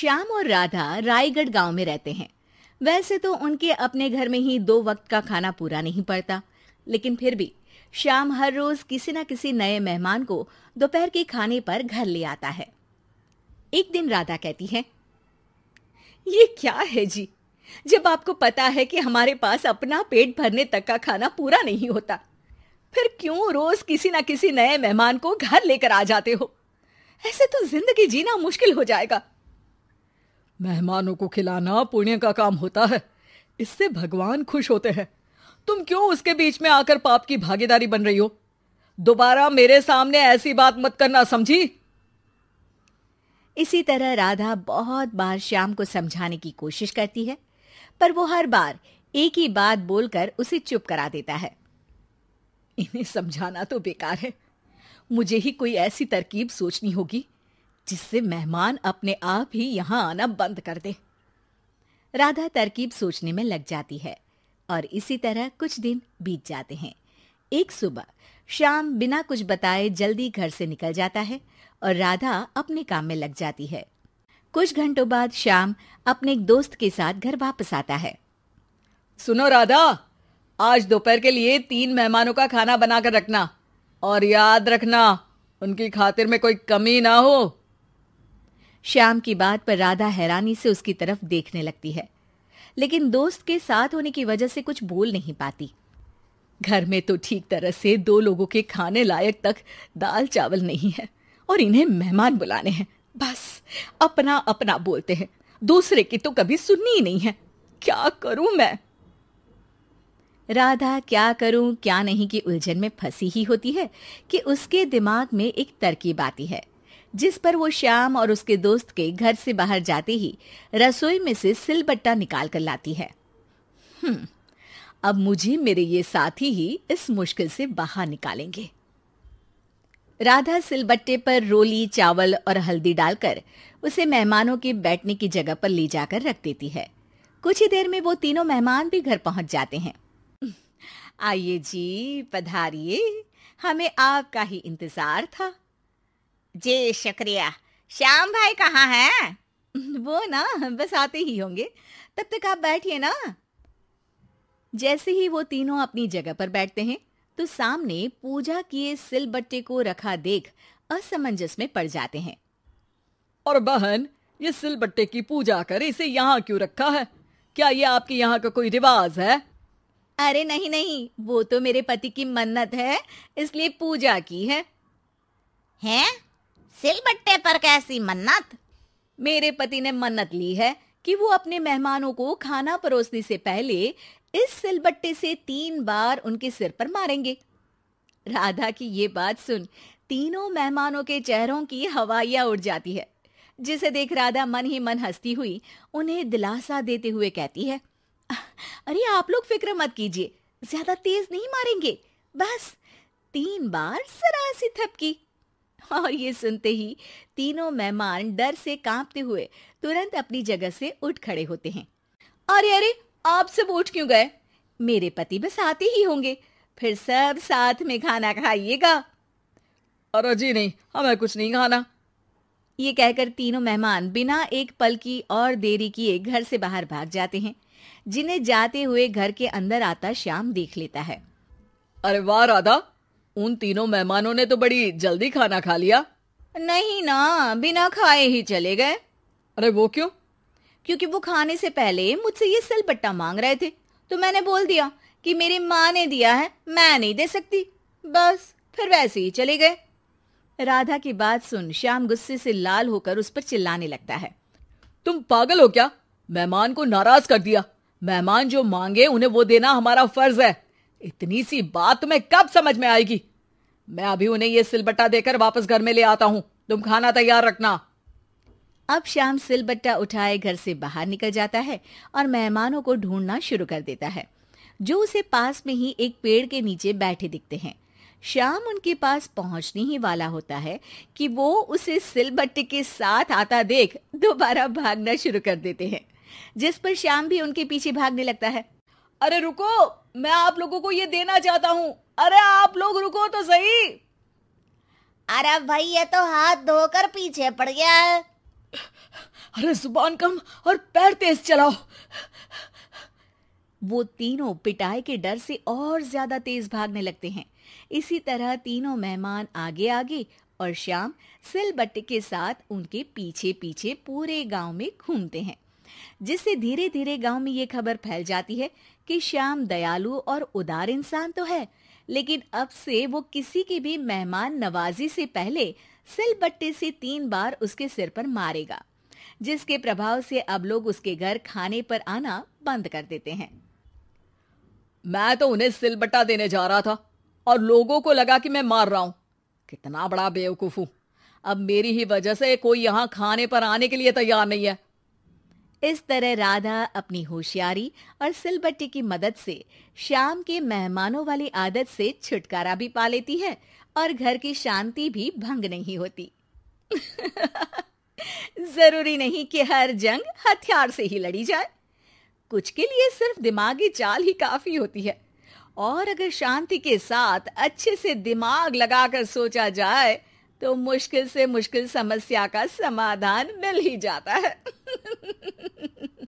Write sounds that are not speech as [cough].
श्याम और राधा रायगढ़ गांव में रहते हैं वैसे तो उनके अपने घर में ही दो वक्त का खाना पूरा नहीं पड़ता लेकिन फिर भी श्याम हर रोज किसी न किसी नए मेहमान को दोपहर के खाने पर घर ले आता है एक दिन राधा कहती है ये क्या है जी जब आपको पता है कि हमारे पास अपना पेट भरने तक का खाना पूरा नहीं होता फिर क्यों रोज किसी ना किसी नए मेहमान को घर लेकर आ जाते हो ऐसे तो जिंदगी जीना मुश्किल हो जाएगा मेहमानों को खिलाना पुण्य का काम होता है इससे भगवान खुश होते हैं तुम क्यों उसके बीच में आकर पाप की भागीदारी बन रही हो दोबारा मेरे सामने ऐसी बात मत करना समझी इसी तरह राधा बहुत बार श्याम को समझाने की कोशिश करती है पर वो हर बार एक ही बात बोलकर उसे चुप करा देता है इन्हें समझाना तो बेकार है मुझे ही कोई ऐसी तरकीब सोचनी होगी जिससे मेहमान अपने आप ही यहाँ आना बंद कर दे राधा तरकीब सोचने में लग जाती है और इसी तरह कुछ दिन बीत जाते हैं एक सुबह शाम बिना कुछ बताए जल्दी घर से निकल जाता है और राधा अपने काम में लग जाती है कुछ घंटों बाद शाम अपने एक दोस्त के साथ घर वापस आता है सुनो राधा आज दोपहर के लिए तीन मेहमानों का खाना बनाकर रखना और याद रखना उनकी खातिर में कोई कमी ना हो श्याम की बात पर राधा हैरानी से उसकी तरफ देखने लगती है लेकिन दोस्त के साथ होने की वजह से कुछ बोल नहीं पाती घर में तो ठीक तरह से दो लोगों के खाने लायक तक दाल चावल नहीं है और इन्हें मेहमान बुलाने हैं बस अपना अपना बोलते हैं दूसरे की तो कभी सुननी ही नहीं है क्या करूं मैं राधा क्या करूं क्या नहीं की उलझन में फंसी ही होती है कि उसके दिमाग में एक तरकीब आती है जिस पर वो श्याम और उसके दोस्त के घर से बाहर जाते ही रसोई में से सिलबट्टा निकाल कर लाती है हम्म, अब मुझे मेरे ये साथी ही इस मुश्किल से बाहर निकालेंगे राधा सिलबट्टे पर रोली चावल और हल्दी डालकर उसे मेहमानों के बैठने की जगह पर ले जाकर रख देती है कुछ ही देर में वो तीनों मेहमान भी घर पहुंच जाते हैं आइए जी पधारिए हमें आपका ही इंतजार था जी शुक्रिया श्याम भाई कहाँ हैं वो ना बस आते ही होंगे तब तक आप बैठिए ना जैसे ही वो तीनों अपनी जगह पर बैठते हैं तो सामने पूजा किए बट्टे को रखा देख असमंजस में पड़ जाते हैं और बहन ये सिल बट्टे की पूजा कर इसे यहाँ क्यों रखा है क्या ये आपके यहाँ का कोई रिवाज है अरे नहीं नहीं वो तो मेरे पति की मन्नत है इसलिए पूजा की है हैं सिलबट्टे पर कैसी मन्नत मेरे पति ने मन्नत ली है कि वो अपने मेहमानों को खाना परोसने से पहले इस सिलबट्टे से तीन बार उनके सिर पर मारेंगे राधा की ये बात सुन तीनों मेहमानों के चेहरों की हवाइया उड़ जाती है जिसे देख राधा मन ही मन हंसती हुई उन्हें दिलासा देते हुए कहती है अरे आप लोग फिक्र मत कीजिए ज्यादा तेज नहीं मारेंगे बस तीन बार सरासी थपकी और हाँ, ये सुनते ही तीनों मेहमान डर से कांपते हुए तुरंत अपनी जगह से उठ खड़े होते हैं अरे अरे आप सब उठ क्यों गए मेरे पति बस आते ही होंगे फिर सब साथ में खाना खाइएगा अरे जी नहीं हमें कुछ नहीं खाना ये कहकर तीनों मेहमान बिना एक पल की और देरी किए घर से बाहर भाग जाते हैं जिन्हें जाते हुए घर के अंदर आता श्याम देख लेता है अरे वाह राधा उन तीनों मेहमानों ने तो बड़ी जल्दी खाना खा लिया नहीं ना बिना खाए ही चले गए अरे वो क्यों क्योंकि वो खाने से पहले मुझसे ये सिलपट्टा मांग रहे थे तो मैंने बोल दिया कि मेरी माँ ने दिया है मैं नहीं दे सकती बस फिर वैसे ही चले गए राधा की बात सुन श्याम गुस्से से लाल होकर उस पर चिल्लाने लगता है तुम पागल हो क्या मेहमान को नाराज कर दिया मेहमान जो मांगे उन्हें वो देना हमारा फर्ज है इतनी सी बात तुम्हें कब समझ में आएगी मैं अभी उन्हें यह सिलबट्टा देकर वापस घर में ले आता हूं तुम खाना तैयार रखना अब शाम सिलबट्टा उठाए घर से बाहर निकल जाता है और मेहमानों को ढूंढना शुरू कर देता है जो उसे पास में ही एक पेड़ के नीचे बैठे दिखते हैं शाम उनके पास पहुंचने ही वाला होता है कि वो उसे सिलबट्टे के साथ आता देख दोबारा भागना शुरू कर देते हैं जिस पर श्याम भी उनके पीछे भागने लगता है अरे रुको मैं आप लोगों को ये देना चाहता हूँ अरे आप लोग रुको तो सही अरे भाई ये तो हाथ धोकर पीछे पड़ गया है अरे जुबान कम और पैर तेज चलाओ वो तीनों पिटाई के डर से और ज्यादा तेज भागने लगते हैं इसी तरह तीनों मेहमान आगे आगे और श्याम सिलबट्टे के साथ उनके पीछे पीछे पूरे गांव में घूमते हैं जिससे धीरे धीरे गांव में ये खबर फैल जाती है कि श्याम दयालु और उदार इंसान तो है लेकिन अब से वो किसी की भी मेहमान नवाजी से पहले सिल बट्टे से तीन बार उसके सिर पर मारेगा जिसके प्रभाव से अब लोग उसके घर खाने पर आना बंद कर देते हैं मैं तो उन्हें सिलबट्टा देने जा रहा था और लोगों को लगा कि मैं मार रहा हूं कितना बड़ा बेवकूफ हूं अब मेरी ही वजह से कोई यहां खाने पर आने के लिए तैयार नहीं है इस तरह राधा अपनी होशियारी और सिलबट्टे की मदद से शाम के मेहमानों वाली आदत से छुटकारा भी पा लेती है और घर की शांति भी भंग नहीं होती [laughs] जरूरी नहीं कि हर जंग हथियार से ही लड़ी जाए कुछ के लिए सिर्फ दिमागी चाल ही काफी होती है और अगर शांति के साथ अच्छे से दिमाग लगाकर सोचा जाए तो मुश्किल से मुश्किल समस्या का समाधान मिल ही जाता है [laughs]